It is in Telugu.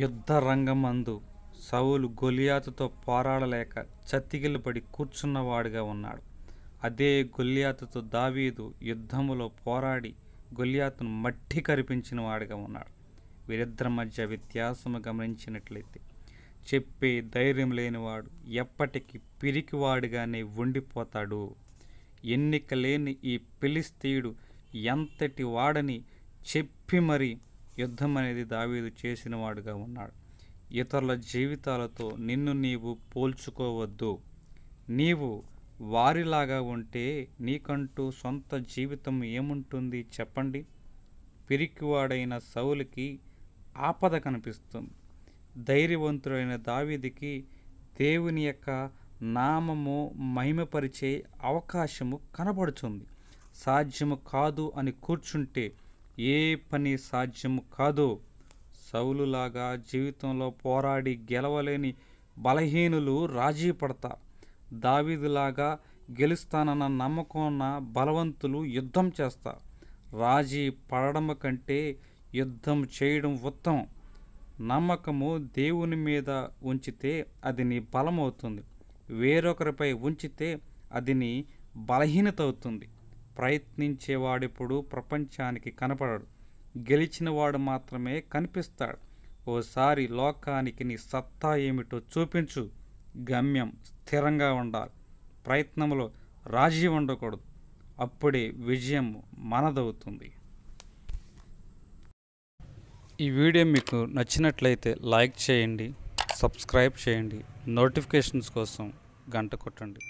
యుద్ధ రంగమందు సవులు గొలియాతుతో పోరాడలేక చతికిలపడి కూర్చున్నవాడుగా ఉన్నాడు అదే గొలియాతుతో దావీదు యుద్ధములో పోరాడి గొలియాతును మట్టి కరిపించిన వాడుగా ఉన్నాడు వీరిద్దరి మధ్య వ్యత్యాసము గమనించినట్లయితే చెప్పే ధైర్యం లేనివాడు ఎప్పటికీ పిరికివాడుగానే ఉండిపోతాడు ఎన్నిక లేని ఈ పిలిస్తీయుడు ఎంతటి వాడని చెప్పి మరి యుద్ధం అనేది దావీదు చేసినవాడుగా ఉన్నాడు ఇతరుల జీవితాలతో నిన్ను నీవు పోల్చుకోవద్దు నీవు వారిలాగా ఉంటే నీకంటూ సొంత జీవితం ఏముంటుంది చెప్పండి పిరికివాడైన సౌలికి ఆపద కనిపిస్తుంది ధైర్యవంతుడైన దావీదికి దేవుని యొక్క నామము మహిమపరిచే అవకాశము కనబడుతుంది సాధ్యము కాదు అని కూర్చుంటే ఏ పని సాధ్యం కాదో సౌలులాగా జీవితంలో పోరాడి గెలవలేని బలహీనులు రాజీ పడతా దావిదులాగా గెలుస్తానన్న నమ్మకం ఉన్న బలవంతులు యుద్ధం చేస్తా రాజీ పడడం కంటే యుద్ధం చేయడం ఉత్తమం నమ్మకము దేవుని మీద ఉంచితే అది నీ బలం అవుతుంది వేరొకరిపై ఉంచితే అది నీ బలహీనత అవుతుంది ప్రయత్నించేవాడిప్పుడు ప్రపంచానికి కనపడడు గెలిచినవాడు మాత్రమే కనిపిస్తాడు ఓసారి లోకానికి నీ సత్తా ఏమిటో చూపించు గమ్యం స్థిరంగా ఉండాలి ప్రయత్నంలో రాజీ ఉండకూడదు అప్పుడే విజయం మనదవుతుంది ఈ వీడియో మీకు నచ్చినట్లయితే లైక్ చేయండి సబ్స్క్రైబ్ చేయండి నోటిఫికేషన్స్ కోసం గంట కొట్టండి